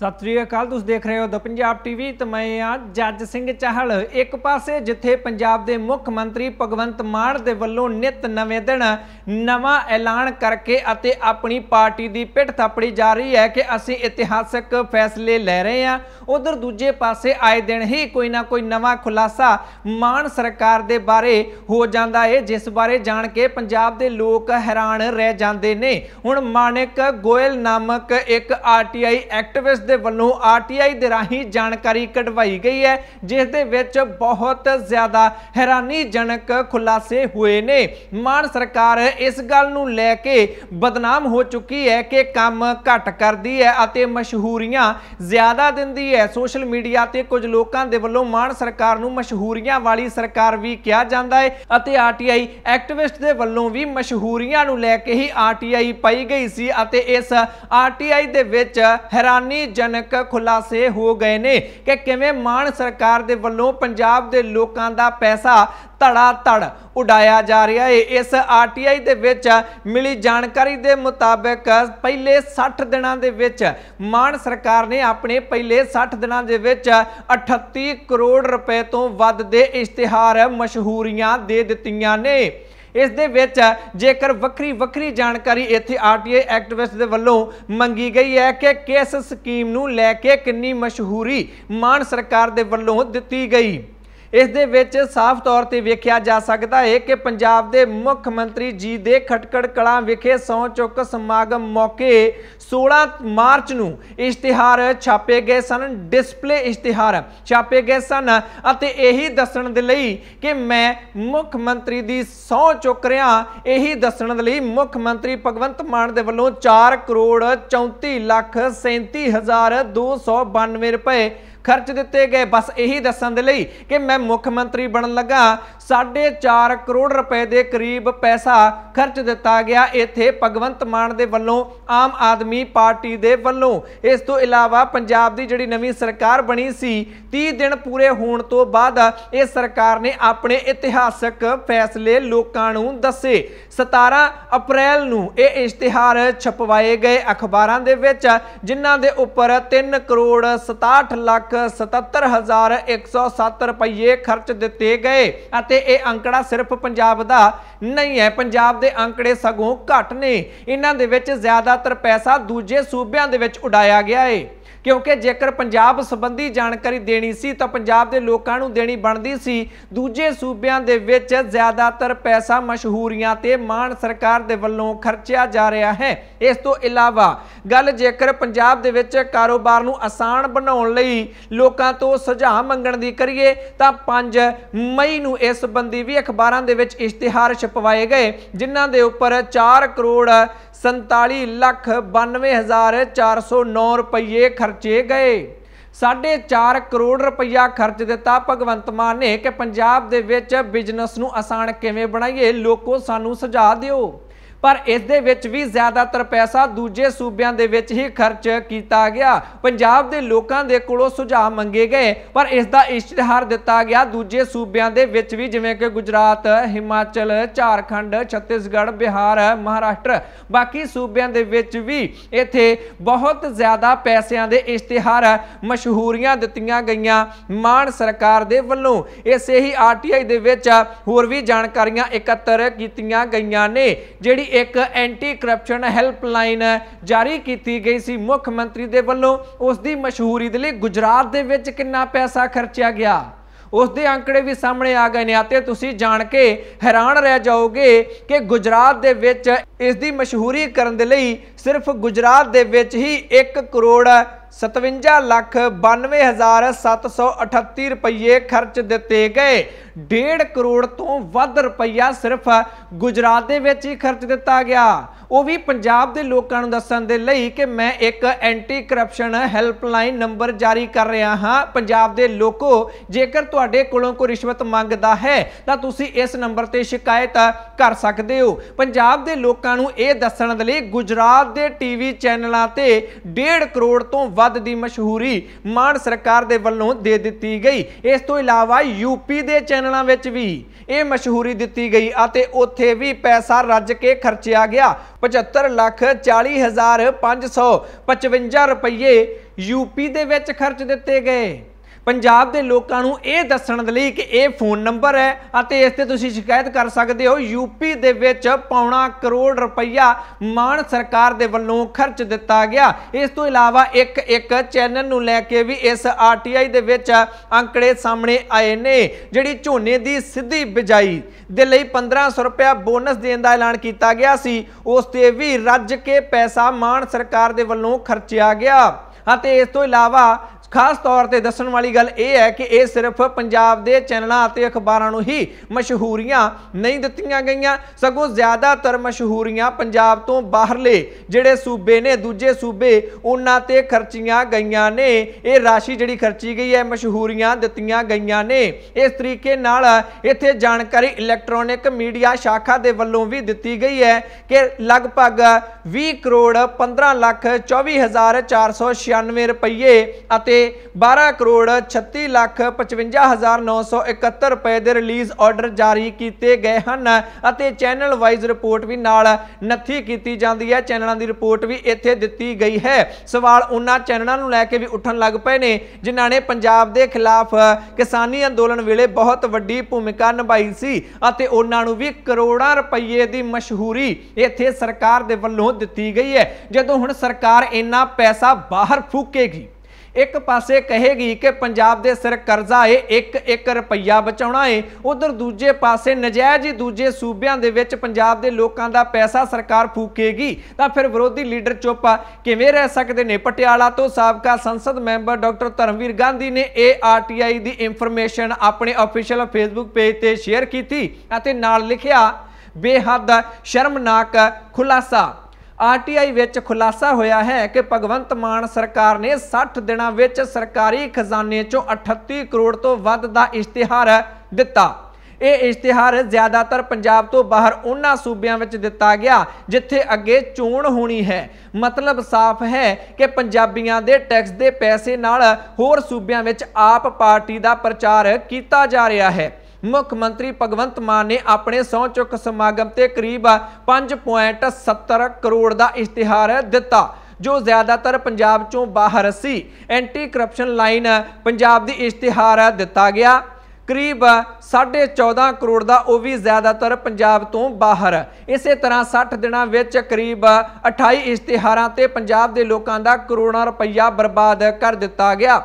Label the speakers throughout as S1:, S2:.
S1: ਸਤਿ ਸ੍ਰੀ ਅਕਾਲ ਤੁਸੀਂ ਦੇਖ ਰਹੇ ਹੋ ਦ ਪੰਜਾਬ ਟੀਵੀ ਤੇ ਮੈਂ ਆ ਜੱਜ ਸਿੰਘ ਚਾਹਲ ਇੱਕ ਪਾਸੇ ਜਿੱਥੇ ਪੰਜਾਬ ਦੇ ਮੁੱਖ ਮੰਤਰੀ ਭਗਵੰਤ ਮਾਨ ਦੇ ਵੱਲੋਂ ਨਿਤ ਨਵੇਂ ਦਿਨ ਨਵਾਂ ਐਲਾਨ ਕਰਕੇ ਅਤੇ ਆਪਣੀ ਪਾਰਟੀ ਦੀ ਪਿੱਠ ਥਾਪੜੀ ਜਾ ਰਹੀ ਹੈ ਕਿ ਅਸੀਂ ਇਤਿਹਾਸਕ ਫੈਸਲੇ ਲੈ ਰਹੇ ਹਾਂ ਉਧਰ ਦੂਜੇ ਪਾਸੇ ਆਏ ਦਿਨ ਹੀ ਕੋਈ ਨਾ ਕੋਈ ਨਵਾਂ ਖੁਲਾਸਾ ਮਾਨ ਸਰਕਾਰ ਦੇ ਬਾਰੇ ਹੋ ਜਾਂਦਾ ਹੈ ਜਿਸ ਬਾਰੇ ਜਾਣ ਕੇ ਪੰਜਾਬ ਦੇ ਲੋਕ ਹੈਰਾਨ ਰਹਿ ਜਾਂਦੇ ਨੇ ਹੁਣ ਮਾਨਿਕ ਗੋਇਲ ਨਾਮਕ ਇੱਕ ਆਰਟੀਆਈ ਐਕਟਿਵਿਸਟ ਦੇ ਵੱਲੋਂ ਆਰਟੀਆਈ ਦੇ ਰਾਹੀਂ ਜਾਣਕਾਰੀ ਕਢਵਾਈ ਗਈ ਹੈ ਜਿਸ ਦੇ ਵਿੱਚ ਬਹੁਤ ਜ਼ਿਆਦਾ ਹੈਰਾਨੀਜਨਕ ਖੁਲਾਸੇ ਹੋਏ ਨੇ ਮਾਨ ਸਰਕਾਰ ਇਸ ਗੱਲ ਨੂੰ ਲੈ ਕੇ ਬਦਨਾਮ ਹੋ ਚੁੱਕੀ ਹੈ ਕਿ ਕੰਮ ਘਟ ਕਰਦੀ ਹੈ ਅਤੇ ਮਸ਼ਹੂਰੀਆਂ ਜ਼ਿਆਦਾ ਦਿੰਦੀ ਹੈ ਸੋਸ਼ਲ ਮੀਡੀਆ ਤੇ ਕੁਝ ਲੋਕਾਂ ਦੇ ਵੱਲੋਂ ਮਾਨ ਸਰਕਾਰ ਨੂੰ ਮਸ਼ਹੂਰੀਆਂ ਵਾਲੀ ਸਰਕਾਰ ਵੀ ਕਿਹਾ ਜਾਂਦਾ ਹੈ ਅਤੇ ਆਰਟੀਆਈ ਐਕਟਿਵਿਸਟ ਦੇ ਵੱਲੋਂ ਵੀ ਮਸ਼ਹੂਰੀਆਂ ਨੂੰ ਲੈ ਕੇ ਹੀ ਆਰਟੀਆਈ ਪਾਈ ਗਈ ਸੀ ਅਤੇ ਇਸ ਆਰਟੀਆਈ ਦੇ ਵਿੱਚ ਹੈਰਾਨੀ ਜਨਕ ਖੁਲਾਸੇ ਹੋ ਗਏ ਨੇ ਕਿ ਕਿਵੇਂ ਮਾਨ ਸਰਕਾਰ ਦੇ ਵੱਲੋਂ ਪੰਜਾਬ ਦੇ ਲੋਕਾਂ ਦਾ ਪੈਸਾ ਧੜਾ ਧੜ ਉਡਾਇਆ ਜਾ ਰਿਹਾ ਹੈ ਇਸ ਆਰਟੀਆਈ ਦੇ ਵਿੱਚ ਮਿਲੀ ਜਾਣਕਾਰੀ ਦੇ ਮੁਤਾਬਕ ਪਹਿਲੇ 60 ਦਿਨਾਂ ਦੇ ਵਿੱਚ ਮਾਨ ਸਰਕਾਰ ਨੇ ਆਪਣੇ ਪਹਿਲੇ 60 ਦਿਨਾਂ ਦੇ ਵਿੱਚ 38 ਕਰੋੜ ਰੁਪਏ ਤੋਂ ਵੱਧ ਦੇ ਇਸ਼ਤਿਹਾਰ ਮਸ਼ਹੂਰੀਆਂ ਦੇ ਦਿੱਤੀਆਂ ਨੇ ਇਸ ਦੇ ਵਿੱਚ ਜੇਕਰ ਵੱਖਰੀ ਵੱਖਰੀ ਜਾਣਕਾਰੀ ਇੱਥੇ ਆਰਟੀਆਈ ਐਕਟਿਵਿਸਟ ਦੇ ਵੱਲੋਂ ਮੰਗੀ ਗਈ ਹੈ ਕਿ ਕਿਸ ਸਕੀਮ ਨੂੰ ਲੈ ਕੇ ਕਿੰਨੀ ਮਸ਼ਹੂਰੀ ਮਾਨ ਸਰਕਾਰ ਦੇ ਵੱਲੋਂ ਦਿੱਤੀ ਗਈ ਇਸ ਦੇ ਵਿੱਚ ਸਾਫ਼ ਤੌਰ ਤੇ ਵੇਖਿਆ ਜਾ ਸਕਦਾ ਹੈ ਕਿ ਪੰਜਾਬ ਦੇ ਮੁੱਖ ਮੰਤਰੀ ਜੀ ਦੇ ਖਟਕੜ ਕਲਾਂ ਵਿਖੇ ਸੌ ਚੁੱਕ ਸਮਾਗਮ ਮੌਕੇ 16 ਮਾਰਚ ਨੂੰ ਇਸ਼ਤਿਹਾਰ ਛਾਪੇ ਗਏ ਸਨ ਡਿਸਪਲੇ ਇਸ਼ਤਿਹਾਰ ਛਾਪੇ ਗਏ ਸਨ ਅਤੇ ਇਹੀ ਦੱਸਣ ਦੇ ਲਈ ਕਿ ਮੈਂ ਮੁੱਖ ਮੰਤਰੀ ਦੀ ਸੌ ਚੁੱਕ ਰਿਹਾ ਇਹੀ ਦੱਸਣ ਦੇ ਲਈ ਮੁੱਖ ਮੰਤਰੀ ਭਗਵੰਤ ਮਾਨ ਦੇ ਵੱਲੋਂ 4 ਕਰੋੜ 34 ਲੱਖ 37 ਹਜ਼ਾਰ 292 ਰੁਪਏ ਖਰਚ ਦਿੱਤੇ ਗਏ ਬਸ ਇਹੀ ਦੱਸਣ ਦੇ ਲਈ ਕਿ ਮੈਂ ਮੁੱਖ ਮੰਤਰੀ ਬਣਨ ਲੱਗਾ 4.5 ਕਰੋੜ ਰੁਪਏ ਦੇ ਕਰੀਬ ਪੈਸਾ ਖਰਚ ਦਿੱਤਾ ਗਿਆ ਇੱਥੇ ਭਗਵੰਤ ਮਾਨ ਦੇ ਵੱਲੋਂ ਆਮ ਆਦਮੀ ਪਾਰਟੀ ਦੇ ਵੱਲੋਂ ਇਸ ਤੋਂ ਇਲਾਵਾ ਪੰਜਾਬ ਦੀ ਜਿਹੜੀ ਨਵੀਂ ਸਰਕਾਰ ਬਣੀ ਸੀ 30 ਦਿਨ ਪੂਰੇ ਹੋਣ ਤੋਂ ਬਾਅਦ ਇਹ ਸਰਕਾਰ ਨੇ ਆਪਣੇ ਇਤਿਹਾਸਕ ਫੈਸਲੇ ਲੋਕਾਂ ਨੂੰ ਦੱਸੇ 17 ਅਪ੍ਰੈਲ ਨੂੰ ਇਹ ਇਸ਼ਤਿਹਾਰ ਛਪਵਾਏ ਗਏ ਅਖਬਾਰਾਂ ਦੇ ਵਿੱਚ ਜਿਨ੍ਹਾਂ ਦੇ ਉੱਪਰ 3 ਕਰੋੜ 67 ਲੱਖ 77107 ਰੁਪਏ ਖਰਚ ਦਿੱਤੇ ਗਏ ਅਤੇ ਇਹ ਅੰਕੜਾ ਸਿਰਫ ਪੰਜਾਬ ਦਾ ਨਹੀਂ ਹੈ ਪੰਜਾਬ ਦੇ ਅੰਕੜੇ ਸਗੋਂ ਘੱਟ ਨੇ ਇਹਨਾਂ ਦੇ ਵਿੱਚ ਜ਼ਿਆਦਾਤਰ ਪੈਸਾ ਦੂਜੇ ਸੂਬਿਆਂ ਦੇ ਵਿੱਚ ਉਡਾਇਆ ਗਿਆ ਹੈ ਕਿਉਂਕਿ ਜੇਕਰ ਪੰਜਾਬ ਸੰਬੰਧੀ ਜਾਣਕਾਰੀ ਦੇਣੀ ਸੀ ਤਾਂ ਪੰਜਾਬ ਦੇ ਲੋਕਾਂ ਨੂੰ ਦੇਣੀ ਬਣਦੀ ਸੀ ਦੂਜੇ ਸੂਬਿਆਂ ਦੇ ਵਿੱਚ ਜ਼ਿਆਦਾਤਰ ਪੈਸਾ ਮਸ਼ਹੂਰੀਆਂ ਤੇ ਮਾਨ ਸਰਕਾਰ ਦੇ ਵੱਲੋਂ ਖਰਚਿਆ ਜਾ ਰਿਹਾ ਹੈ ਇਸ ਤੋਂ ਇਲਾਵਾ ਗੱਲ ਜੇਕਰ ਪੰਜਾਬ ਦੇ ਵਿੱਚ ਕਾਰੋਬਾਰ ਨੂੰ ਆਸਾਨ ਬਣਾਉਣ ਲਈ ਲੋਕਾਂ ਤੋਂ ਸੁਝਾਅ ਮੰਗਣ ਦੀ ਕਰੀਏ ਤਾਂ 5 ਮਈ ਨੂੰ ਇਸ ਸੰਬੰਧੀ ਵੀ ਅਖਬਾਰਾਂ ਦੇ ਵਿੱਚ ਇਸ਼ਤਿਹਾਰ ਛਪਵਾਏ ਗਏ ਜਿਨ੍ਹਾਂ ਦੇ ਉੱਪਰ 4 ਕਰੋੜ 47 ਲੱਖ 92 ਹਜ਼ਾਰ 409 ਰੁਪਏ ਖਰਚ ਖਰਚੇ ਗਏ 4.5 ਕਰੋੜ ਰੁਪਇਆ ਖਰਚ ਦਿੱਤਾ ਭਗਵੰਤ ਮਾਨ ਨੇ ਕਿ ਪੰਜਾਬ ਦੇ ਵਿੱਚ ਬਿਜ਼ਨਸ ਨੂੰ ਆਸਾਨ ਕਿਵੇਂ ਬਣਾਈਏ ਲੋਕੋ ਸਾਨੂੰ ਸੁਝਾਅ ਦਿਓ ਪਰ ਇਸ ਦੇ ਵਿੱਚ ਵੀ ਜ਼ਿਆਦਾਤਰ ਪੈਸਾ ਦੂਜੇ ਸੂਬਿਆਂ ਦੇ ਵਿੱਚ ਹੀ ਖਰਚ ਕੀਤਾ ਗਿਆ ਪੰਜਾਬ ਦੇ ਲੋਕਾਂ ਦੇ ਕੋਲੋਂ ਸੁਝਾਅ ਮੰਗੇ ਗਏ ਪਰ ਇਸ ਦਾ ਇਸ਼ਤਿਹਾਰ ਦਿੱਤਾ ਗਿਆ ਦੂਜੇ ਸੂਬਿਆਂ ਦੇ ਵਿੱਚ ਵੀ ਜਿਵੇਂ ਕਿ ਗੁਜਰਾਤ ਹਿਮਾਚਲ ਝਾਰਖੰਡ ਛੱਤੀਸਗੜ੍ਹ ਬਿਹਾਰ ਮਹਾਰਾਸ਼ਟਰ ਬਾਕੀ ਸੂਬਿਆਂ ਦੇ ਵਿੱਚ ਵੀ ਇੱਥੇ ਬਹੁਤ ਜ਼ਿਆਦਾ ਪੈਸਿਆਂ ਦੇ ਇਸ਼ਤਿਹਾਰ ਮਸ਼ਹੂਰੀਆਂ ਦਿੱਤੀਆਂ ਗਈਆਂ ਮਾਨ ਸਰਕਾਰ ਦੇ ਵੱਲੋਂ ਇਸੇ ਹੀ ਆਰਟੀਆਈ ਦੇ ਵਿੱਚ ਹੋਰ ਵੀ ਜਾਣਕਾਰੀਆਂ ਇਕੱਤਰ ਕੀਤੀਆਂ ਗਈਆਂ ਨੇ ਜਿਹੜੀ ਇੱਕ ਐਂਟੀ ਕਰਪਸ਼ਨ ਹੈਲਪਲਾਈਨ ਜਾਰੀ ਕੀਤੀ ਗਈ ਸੀ ਮੁੱਖ ਮੰਤਰੀ ਦੇ ਵੱਲੋਂ ਉਸ ਦੀ ਮਸ਼ਹੂਰੀ ਦੇ ਲਈ ਗੁਜਰਾਤ ਦੇ ਵਿੱਚ ਕਿੰਨਾ ਪੈਸਾ ਖਰਚਿਆ ਗਿਆ ਉਸ ਦੇ ਅੰਕੜੇ ਵੀ ਸਾਹਮਣੇ ਆ ਗਏ ਨੇ ਅਤੇ ਤੁਸੀਂ ਜਾਣ ਕੇ ਹੈਰਾਨ ਰਹਿ ਜਾਓਗੇ ਕਿ ਗੁਜਰਾਤ ਦੇ ਵਿੱਚ ਇਸ ਦੀ ਮਸ਼ਹੂਰੀ ਕਰਨ ਦੇ ਲਈ ਸਿਰਫ ਗੁਜਰਾਤ ਦੇ ਵਿੱਚ ਹੀ 1 ਕਰੋੜ 57 ਲੱਖ 92738 ਰੁਪਏ ਖਰਚ ਦਿੱਤੇ ਗਏ 1.5 ਕਰੋੜ ਤੋਂ ਵੱਧ ਰੁਪਈਆ ਸਿਰਫ ਗੁਜਰਾਤ ਦੇ ਵਿੱਚ ਹੀ ਖਰਚ ਦਿੱਤਾ ਗਿਆ ਉਹ ਵੀ ਪੰਜਾਬ ਦੇ ਲੋਕਾਂ ਨੂੰ ਦੱਸਣ ਦੇ ਲਈ ਕਿ ਮੈਂ ਇੱਕ ਐਂਟੀ ਕਰਪਸ਼ਨ ਹੈਲਪਲਾਈਨ ਨੰਬਰ ਜਾਰੀ ਕਰ ਰਿਹਾ ਹਾਂ ਪੰਜਾਬ ਦੇ ਲੋਕੋ ਜੇਕਰ ਤੁਹਾਡੇ ਕੋਲੋਂ ਕੋਈ ਰਿਸ਼ਵਤ ਮੰਗਦਾ ਹੈ ਤਾਂ ਤੁਸੀਂ ਇਸ ਨੰਬਰ ਤੇ ਸ਼ਿਕਾਇਤ ਕਰ ਸਕਦੇ ਹੋ ਪੰਜਾਬ ਦੇ ਲੋਕਾਂ ਨੂੰ ਇਹ ਦੱਸਣ ਦੇ ਲਈ ਗੁਜਰਾਤ ਦੇ ਟੀਵੀ ਚੈਨਲਾਂ ਤੇ 1.5 ਕਰੋੜ ਤੋਂ ਵੱਧ ਦੀ ਮਸ਼ਹੂਰੀ ਮਾਨ ਸਰਕਾਰ ਦੇ ਵੱਲੋਂ ਦੇ ਦਿੱਤੀ ਗਈ ਇਸ ਤੋਂ ਇਲਾਵਾ ਯੂਪੀ ਦੇ ਚੈਨਲਾਂ ਵਿੱਚ ਵੀ ਇਹ ਮਸ਼ਹੂਰੀ ਦਿੱਤੀ ਗਈ ਅਤੇ ਉੱਥੇ ਵੀ ਪੈਸਾ ਰੱਜ ਕੇ ਖਰਚਿਆ ਗਿਆ 75 ਲੱਖ 555 ਰੁਪਏ ਯੂਪੀ ਦੇ ਵਿੱਚ ਖਰਚ ਦਿੱਤੇ ਗਏ ਪੰਜਾਬ ਦੇ ਲੋਕਾਂ ਨੂੰ ਇਹ ਦੱਸਣ ਦੇ ਲਈ ਕਿ ਇਹ ਫੋਨ ਨੰਬਰ ਹੈ ਅਤੇ ਇਸ ਤੇ ਤੁਸੀਂ ਸ਼ਿਕਾਇਤ ਕਰ ਸਕਦੇ ਹੋ ਯੂਪੀ ਦੇ ਵਿੱਚ ਪੌਣਾ ਕਰੋੜ ਰੁਪਈਆ ਮਾਨ ਸਰਕਾਰ ਦੇ ਵੱਲੋਂ ਖਰਚ ਦਿੱਤਾ ਗਿਆ ਇਸ ਤੋਂ ਇਲਾਵਾ ਇੱਕ ਇੱਕ ਚੈਨਲ ਨੂੰ ਲੈ ਕੇ ਵੀ ਇਸ ਆਰਟੀਆਈ ਦੇ ਵਿੱਚ ਅੰਕੜੇ ਸਾਹਮਣੇ ਆਏ ਨੇ ਜਿਹੜੀ ਝੋਨੇ ਦੀ ਸਿੱਧੀ ਬਿਜਾਈ ਦੇ ਲਈ 1500 ਰੁਪਇਆ ਬੋਨਸ ਦੇਣ ਦਾ ਐਲਾਨ ਕੀਤਾ ਗਿਆ ਸੀ ਉਸ ਤੇ ਵੀ ਰੱਜ ਕੇ ਪੈਸਾ ਮਾਨ ਸਰਕਾਰ ਦੇ ਵੱਲੋਂ ਖਰਚਿਆ ਗਿਆ ਅਤੇ ਇਸ ਤੋਂ ਇਲਾਵਾ ਖਾਸ ਤੌਰ ਤੇ ਦੱਸਣ ਵਾਲੀ ਗੱਲ ਇਹ ਹੈ ਕਿ ਇਹ ਸਿਰਫ ਪੰਜਾਬ ਦੇ ਚੈਨਲਾਂ ਅਤੇ ਅਖਬਾਰਾਂ ਨੂੰ ਹੀ ਮਸ਼ਹੂਰੀਆਂ ਨਹੀਂ ਦਿੱਤੀਆਂ ਗਈਆਂ ਸਗੋਂ ਜ਼ਿਆਦਾਤਰ ਮਸ਼ਹੂਰੀਆਂ ਪੰਜਾਬ ਤੋਂ ਬਾਹਰਲੇ ਜਿਹੜੇ ਸੂਬੇ ਨੇ ਦੂਜੇ ਸੂਬੇ ਉਹਨਾਂ ਤੇ ਖਰਚੀਆਂ ਗਈਆਂ ਨੇ ਇਹ ਰਾਸ਼ੀ ਜਿਹੜੀ ਖਰਚੀ ਗਈ ਹੈ ਮਸ਼ਹੂਰੀਆਂ ਦਿੱਤੀਆਂ ਗਈਆਂ ਨੇ ਇਸ ਤਰੀਕੇ ਨਾਲ ਇੱਥੇ ਜਾਣਕਾਰੀ ਇਲੈਕਟ੍ਰੋਨਿਕ ਮੀਡੀਆ ਸ਼ਾਖਾ ਦੇ ਵੱਲੋਂ ਵੀ ਦਿੱਤੀ ਗਈ ਹੈ ਕਿ ਲਗਭਗ 20 ਕਰੋੜ 15 ਲੱਖ 24496 ਰੁਪਏ ਅਤੇ 12 ਕਰੋੜ 36 ਲੱਖ 55971 ਰੁਪਏ ਦੇ ਰਿਲੀਜ਼ ਆਰਡਰ ਜਾਰੀ ਕੀਤੇ ਗਏ ਹਨ ਅਤੇ ਚੈਨਲ ਵਾਈਜ਼ ਰਿਪੋਰਟ ਵੀ ਨਾਲ ਨੱਥੀ ਕੀਤੀ ਜਾਂਦੀ ਹੈ ਚੈਨਲਾਂ ਦੀ ਰਿਪੋਰਟ ਵੀ ਇੱਥੇ ਦਿੱਤੀ ਗਈ ਹੈ ਸਵਾਲ ਉਹਨਾਂ ਚੈਨਲਾਂ ਨੂੰ ਲੈ ਕੇ ਵੀ ਉੱਠਣ ਲੱਗ ਪਏ ਨੇ ਜਿਨ੍ਹਾਂ ਨੇ ਪੰਜਾਬ ਦੇ ਖਿਲਾਫ ਕਿਸਾਨੀ ਅੰਦੋਲਨ ਵੇਲੇ ਬਹੁਤ ਵੱਡੀ ਭੂਮਿਕਾ ਨਿਭਾਈ ਸੀ ਅਤੇ ਉਹਨਾਂ ਨੂੰ ਵੀ ਕਰੋੜਾਂ ਰੁਪਏ ਦੀ ਮਸ਼ਹੂਰੀ ਇੱਥੇ ਸਰਕਾਰ ਦੇ ਵੱਲੋਂ ਦਿੱਤੀ ਗਈ ਹੈ ਜਦੋਂ ਹੁਣ ਸਰਕਾਰ ਇੰਨਾ ਪੈਸਾ ਬਾਹਰ ਫੂਕੇਗੀ ਇੱਕ ਪਾਸੇ ਕਹੇਗੀ ਕਿ ਪੰਜਾਬ ਦੇ ਸਿਰ ਕਰਜ਼ਾ ਏ ਇੱਕ ਇੱਕ ਰੁਪਈਆ ਬਚਾਉਣਾ ਏ ਉਧਰ ਦੂਜੇ ਪਾਸੇ ਨਜਾਇਜ਼ ਹੀ ਦੂਜੇ ਸੂਬਿਆਂ ਦੇ ਵਿੱਚ ਪੰਜਾਬ ਦੇ ਲੋਕਾਂ ਦਾ ਪੈਸਾ ਸਰਕਾਰ ਫੂਕੇਗੀ ਤਾਂ ਫਿਰ ਵਿਰੋਧੀ ਲੀਡਰ ਚੁੱਪ ਕਿਵੇਂ ਰਹਿ ਸਕਦੇ ਨੇ ਪਟਿਆਲਾ ਤੋਂ ਸਾਬਕਾ ਸੰਸਦ ਮੈਂਬਰ ਡਾਕਟਰ ਧਰਮਵੀਰ ਗਾਂਧੀ ਨੇ ਇਹ ਆਰਟੀਆਈ ਦੀ ਇਨਫੋਰਮੇਸ਼ਨ ਆਪਣੇ ਅਫੀਸ਼ੀਅਲ ਫੇਸਬੁੱਕ ਪੇਜ ਤੇ ਸ਼ੇਅਰ ਕੀਤੀ ਅਤੇ ਨਾਲ ਲਿਖਿਆ ਬੇਹੱਦ ਸ਼ਰਮਨਾਕ ਖੁਲਾਸਾ ਆਰਟੀਆਈ ਵਿੱਚ ਖੁਲਾਸਾ ਹੋਇਆ ਹੈ ਕਿ ਭਗਵੰਤ ਮਾਨ ਸਰਕਾਰ ਨੇ 60 ਦਿਨਾਂ ਵਿੱਚ ਸਰਕਾਰੀ ਖਜ਼ਾਨੇ ਚੋਂ 38 ਕਰੋੜ ਤੋਂ ਵੱਧ ਦਾ ਇਸ਼ਤਿਹਾਰ ਦਿੱਤਾ ਇਹ ਇਸ਼ਤਿਹਾਰ ਜ਼ਿਆਦਾਤਰ ਪੰਜਾਬ ਤੋਂ ਬਾਹਰ ਉਹਨਾਂ ਸੂਬਿਆਂ ਵਿੱਚ ਦਿੱਤਾ ਗਿਆ ਜਿੱਥੇ ਅੱਗੇ ਚੋਣ ਹੋਣੀ ਹੈ ਮਤਲਬ ਸਾਫ਼ ਹੈ ਕਿ ਪੰਜਾਬੀਆਂ ਦੇ ਟੈਕਸ ਦੇ ਪੈਸੇ ਨਾਲ ਹੋਰ ਸੂਬਿਆਂ ਵਿੱਚ ਆਪ ਪਾਰਟੀ ਦਾ ਪ੍ਰਚਾਰ ਕੀਤਾ ਜਾ ਰਿਹਾ ਹੈ ਮੁੱਖ ਮੰਤਰੀ ਭਗਵੰਤ ਮਾਨ ਨੇ ਆਪਣੇ ਸਹੁੰ ਚੁੱਕ ਸਮਾਗਮ ਤੇ ਕਰੀਬ 5.70 ਕਰੋੜ ਦਾ ਇਸ਼ਤਿਹਾਰ ਦਿੱਤਾ ਜੋ ਜ਼ਿਆਦਾਤਰ ਪੰਜਾਬ ਚੋਂ ਬਾਹਰ ਸੀ ਐਂਟੀ ਕਰਪਸ਼ਨ ਲਾਈਨ ਪੰਜਾਬ ਦੀ ਇਸ਼ਤਿਹਾਰ ਦਿੱਤਾ ਗਿਆ ਕਰੀਬ 14.5 ਕਰੋੜ ਦਾ ਉਹ ਵੀ ਜ਼ਿਆਦਾਤਰ ਪੰਜਾਬ ਤੋਂ ਬਾਹਰ ਇਸੇ ਤਰ੍ਹਾਂ 60 ਦਿਨਾਂ ਵਿੱਚ ਕਰੀਬ 28 ਇਸ਼ਤਿਹਾਰਾਂ ਤੇ ਪੰਜਾਬ ਦੇ ਲੋਕਾਂ ਦਾ ਕਰੋੜਾਂ ਰੁਪਈਆ ਬਰਬਾਦ ਕਰ ਦਿੱਤਾ ਗਿਆ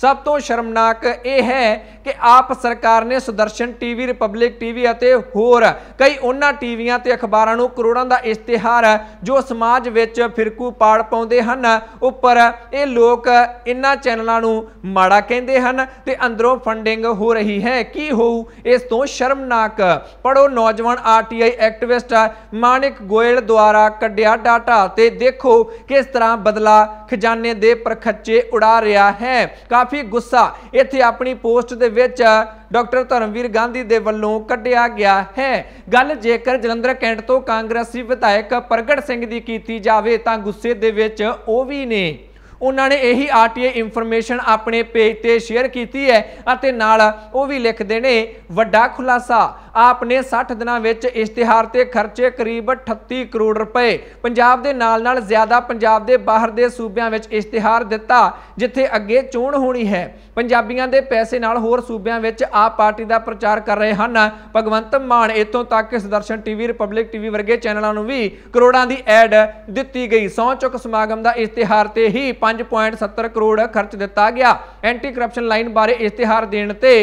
S1: ਸਭ ਤੋਂ ਸ਼ਰਮਨਾਕ ਇਹ ਹੈ ਕਿ ਆਪ ਸਰਕਾਰ ਨੇ ਸੁਦਰਸ਼ਨ ਟੀਵੀ ਰਿਪਬਲਿਕ ਟੀਵੀ ਅਤੇ ਹੋਰ ਕਈ ਉਹਨਾਂ ਟੀਵੀਆਂ ਤੇ ਅਖਬਾਰਾਂ ਨੂੰ ਕਰੋੜਾਂ ਦਾ ਇਸ਼ਤਿਹਾਰ ਜੋ ਸਮਾਜ ਵਿੱਚ ਫਿਰਕੂ ਪਾੜ ਪਾਉਂਦੇ ਹਨ ਉੱਪਰ ਇਹ ਲੋਕ ਇਹਨਾਂ ਚੈਨਲਾਂ ਨੂੰ ਮਾੜਾ ਕਹਿੰਦੇ ਹਨ ਤੇ ਅੰਦਰੋਂ ਫੰਡਿੰਗ ਹੋ ਰਹੀ ਹੈ ਕੀ ਹੋਊ ਇਸ ਤੋਂ ਸ਼ਰਮਨਾਕ ਪੜੋ ਨੌਜਵਾਨ ਆਰਟੀਆਈ ਐਕਟਿਵਿਸਟ ਮਾਨਿਕ ਗੋਇਲ ਦੁਆਰਾ ਕੱਢਿਆ ਡਾਟਾ ਤੇ ਦੇਖੋ ਕਿਸ ਤਰ੍ਹਾਂ ਬਦਲਾ ਖਜ਼ਾਨੇ ਦੇ ਪਰਖੱਚੇ ਉਡਾ ਰਿਹਾ ਹੈ ਕਾਫੀ ਗੁੱਸਾ ਇੱਥੇ ਆਪਣੀ ਪੋਸਟ ਦੇ ਵਿੱਚ ਡਾਕਟਰ ਧਰਮਵੀਰ ਗਾਂਧੀ ਦੇ ਵੱਲੋਂ ਕੱਢਿਆ ਗਿਆ ਹੈ ਗੱਲ ਜੇਕਰ ਜਲੰਧਰ ਕੈਂਟ ਤੋਂ ਕਾਂਗਰਸੀ ਵਿਧਾਇਕ ਪ੍ਰਗਟ ਸਿੰਘ ਦੀ ਕੀਤੀ ਜਾਵੇ ਤਾਂ ਗੁੱਸੇ ਦੇ ਵਿੱਚ ਉਹ ਵੀ ਨੇ ਉਹਨਾਂ ਨੇ ਇਹੀ ਆਰਟੀਏ ਇਨਫੋਰਮੇਸ਼ਨ ਆਪਣੇ ਪੇਜ ਤੇ ਸ਼ੇਅਰ ਕੀਤੀ ਹੈ ਅਤੇ ਨਾਲ ਉਹ ਵੀ ਲਿਖਦੇ ਨੇ ਵੱਡਾ ਖੁਲਾਸਾ ਆਪ ਨੇ 60 ਦਿਨਾਂ ਵਿੱਚ ਇਸ਼ਤਿਹਾਰ ਤੇ ਖਰਚੇ ਕਰੀਬ 38 ਕਰੋੜ ਰੁਪਏ ਪੰਜਾਬ ਦੇ ਨਾਲ ਨਾਲ ਜ਼ਿਆਦਾ ਪੰਜਾਬ ਦੇ ਬਾਹਰ ਦੇ ਸੂਬਿਆਂ ਵਿੱਚ ਇਸ਼ਤਿਹਾਰ ਦਿੱਤਾ ਜਿੱਥੇ ਅੱਗੇ ਚੋਣ ਹੋਣੀ ਹੈ ਪੰਜਾਬੀਆਂ ਦੇ ਪੈਸੇ ਨਾਲ ਹੋਰ ਸੂਬਿਆਂ ਵਿੱਚ ਆਪ ਪਾਰਟੀ ਦਾ ਪ੍ਰਚਾਰ ਕਰ ਰਹੇ ਹਨ ਭਗਵੰਤ ਮਾਨ ਇਤੋਂ ਤੱਕ ਕਿ ਟੀਵੀ ਰਿਪਬਲਿਕ ਟੀਵੀ ਵਰਗੇ ਚੈਨਲਾਂ ਨੂੰ ਵੀ ਕਰੋੜਾਂ ਦੀ ਐਡ ਦਿੱਤੀ ਗਈ ਸੌ ਚੁੱਕ ਸਮਾਗਮ ਦਾ ਇਸ਼ਤਿਹਾਰ ਤੇ ਹੀ 5.70 ਕਰੋੜ ਖਰਚ ਦਿੱਤਾ ਗਿਆ ਐਂਟੀ ਕਰਪਸ਼ਨ ਲਾਈਨ ਬਾਰੇ ਇਸ਼ਤਿਹਾਰ ਦੇਣ ਤੇ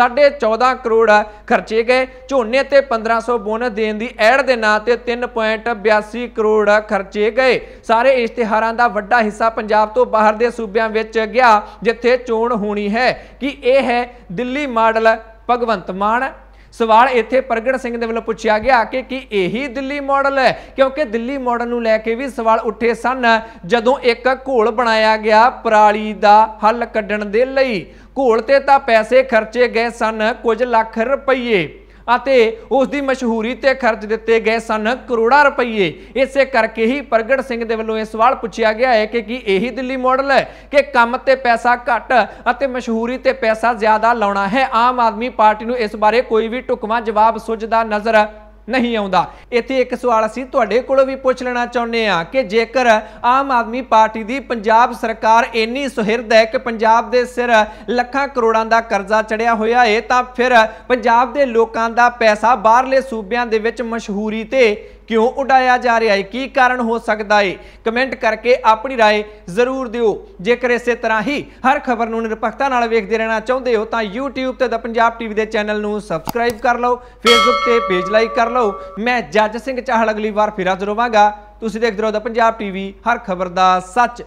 S1: 14.5 ਕਰੋੜ ਖਰਚੇ ਗਏ ਝੋਨੇ ਤੇ 1500 ਬੋਨਸ ਦੇਣ ਦੀ ਐਡ ਦੇ ਨਾਂ ਤੇ 3.82 ਕਰੋੜ ਖਰਚੇ ਗਏ ਸਾਰੇ ਇਸ਼ਤਿਹਾਰਾਂ ਦਾ ਵੱਡਾ ਹਿੱਸਾ ਪੰਜਾਬ ਤੋਂ ਬਾਹਰ ਦੇ ਸੂਬਿਆਂ ਵਿੱਚ ਗਿਆ ਜਿੱਥੇ ਚੋਣ ਹੋਣੀ ਹੈ ਕਿ ਇਹ ਹੈ ਦਿੱਲੀ ਮਾਡਲ ਭਗਵੰਤ ਮਾਨ ਸਵਾਲ ਇੱਥੇ ਪ੍ਰਗਟ ਸਿੰਘ ਦੇ ਵੱਲੋਂ ਪੁੱਛਿਆ ਗਿਆ ਕਿ ਕੀ ਇਹੀ ਦਿੱਲੀ ਮਾਡਲ ਹੈ ਕਿਉਂਕਿ ਦਿੱਲੀ ਮਾਡਲ ਨੂੰ ਲੈ ਕੇ ਵੀ ਸਵਾਲ ਉੱਠੇ ਸਨ ਜਦੋਂ ਇੱਕ ਘੋਲ ਬਣਾਇਆ ਗਿਆ ਪਰਾਲੀ ਦਾ ਹੱਲ ਕੱਢਣ ਦੇ ਲਈ ਘੋਲ ਤੇ ਤਾਂ ਪੈਸੇ ਖਰਚੇ ਗਏ ਸਨ ਕੁਝ ਲੱਖ ਰੁਪਏ ਅਤੇ ਉਸ ਦੀ ਮਸ਼ਹੂਰੀ ਤੇ ਖਰਚ ਦਿੱਤੇ ਗਏ ਸਨ ਕਰੋੜਾਂ ਰੁਪਏ ਇਸੇ ਕਰਕੇ ਹੀ ਪ੍ਰਗਟ ਸਿੰਘ ਦੇ ਵੱਲੋਂ ਇਹ ਸਵਾਲ ਪੁੱਛਿਆ ਗਿਆ ਹੈ ਕਿ ਕੀ ਇਹੀ ਦਿੱਲੀ ਮਾਡਲ ਹੈ ਕਿ ਕੰਮ ਤੇ ਪੈਸਾ ਘੱਟ ਅਤੇ ਮਸ਼ਹੂਰੀ ਤੇ ਪੈਸਾ ਜ਼ਿਆਦਾ ਲਾਉਣਾ ਹੈ ਆਮ ਆਦਮੀ ਪਾਰਟੀ ਨੂੰ ਇਸ ਬਾਰੇ ਕੋਈ ਵੀ ਟੁਕਮਾ ਜਵਾਬ ਸੁਝਦਾ ਨਜ਼ਰ ਨਹੀਂ ਆਉਂਦਾ ਇੱਥੇ ਇੱਕ ਸਵਾਲ ਅਸੀਂ ਤੁਹਾਡੇ ਕੋਲੋਂ ਵੀ ਪੁੱਛ ਲੈਣਾ ਚਾਹੁੰਦੇ ਆ ਕਿ ਜੇਕਰ ਆਮ ਆਦਮੀ ਪਾਰਟੀ ਦੀ ਪੰਜਾਬ ਸਰਕਾਰ ਇੰਨੀ ਸੁਹਿਰਦ ਹੈ ਕਿ ਪੰਜਾਬ ਦੇ ਸਿਰ ਲੱਖਾਂ ਕਰੋੜਾਂ ਦਾ ਕਰਜ਼ਾ ਚੜਿਆ ਹੋਇਆ ਹੈ ਤਾਂ ਫਿਰ ਪੰਜਾਬ ਦੇ ਲੋਕਾਂ ਦਾ ਪੈਸਾ ਬਾਹਰਲੇ ਸੂਬਿਆਂ ਦੇ ਵਿੱਚ ਮਸ਼ਹੂਰੀ ਤੇ ਕਿਉਂ ਉਡਾਇਆ ਜਾ ਰਿਹਾ ਹੈ ਕੀ ਕਾਰਨ ਹੋ ਸਕਦਾ ਹੈ ਕਮੈਂਟ ਕਰਕੇ ਆਪਣੀ رائے ਜ਼ਰੂਰ ਦਿਓ ਜੇਕਰ ਇਸੇ ਤਰ੍ਹਾਂ ਹੀ ਹਰ ਖਬਰ ਨੂੰ ਨਿਰਪੱਖਤਾ ਨਾਲ ਵੇਖਦੇ ਰਹਿਣਾ ਚਾਹੁੰਦੇ ਹੋ ਤਾਂ YouTube ਤੇ ਦਾ ਪੰਜਾਬ ਟੀਵੀ ਦੇ ਚੈਨਲ ਨੂੰ ਸਬਸਕ੍ਰਾਈਬ ਕਰ ਲਓ Facebook ਤੇ ਪੇਜ ਲਾਈਕ ਕਰ ਲਓ ਮੈਂ ਜੱਜ ਸਿੰਘ ਚਾਹਲ ਅਗਲੀ ਵਾਰ ਫਿਰ ਹਾਜ਼ਰ ਹੋਵਾਂਗਾ ਤੁਸੀਂ ਦੇਖਦੇ ਰਹੋ ਦਾ ਪੰਜਾਬ ਟੀਵੀ ਹਰ ਖਬਰ ਦਾ ਸੱਚ